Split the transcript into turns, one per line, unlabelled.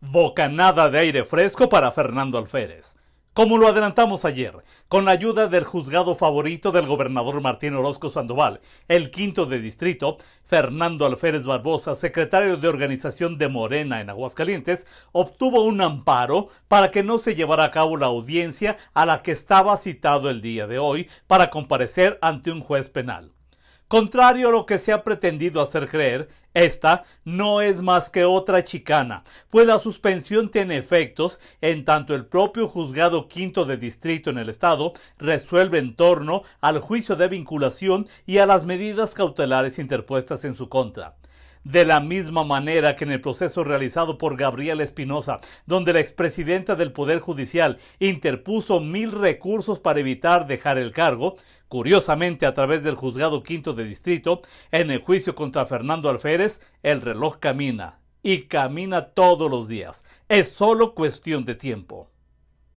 Bocanada de aire fresco para Fernando Alférez. Como lo adelantamos ayer, con la ayuda del juzgado favorito del gobernador Martín Orozco Sandoval, el quinto de distrito, Fernando Alférez Barbosa, secretario de organización de Morena en Aguascalientes, obtuvo un amparo para que no se llevara a cabo la audiencia a la que estaba citado el día de hoy para comparecer ante un juez penal. Contrario a lo que se ha pretendido hacer creer, esta no es más que otra chicana, pues la suspensión tiene efectos en tanto el propio juzgado quinto de distrito en el estado resuelve en torno al juicio de vinculación y a las medidas cautelares interpuestas en su contra de la misma manera que en el proceso realizado por Gabriel Espinosa, donde la expresidenta del Poder Judicial interpuso mil recursos para evitar dejar el cargo, curiosamente a través del juzgado quinto de distrito, en el juicio contra Fernando Alférez, el reloj camina y camina todos los días. Es solo cuestión de tiempo.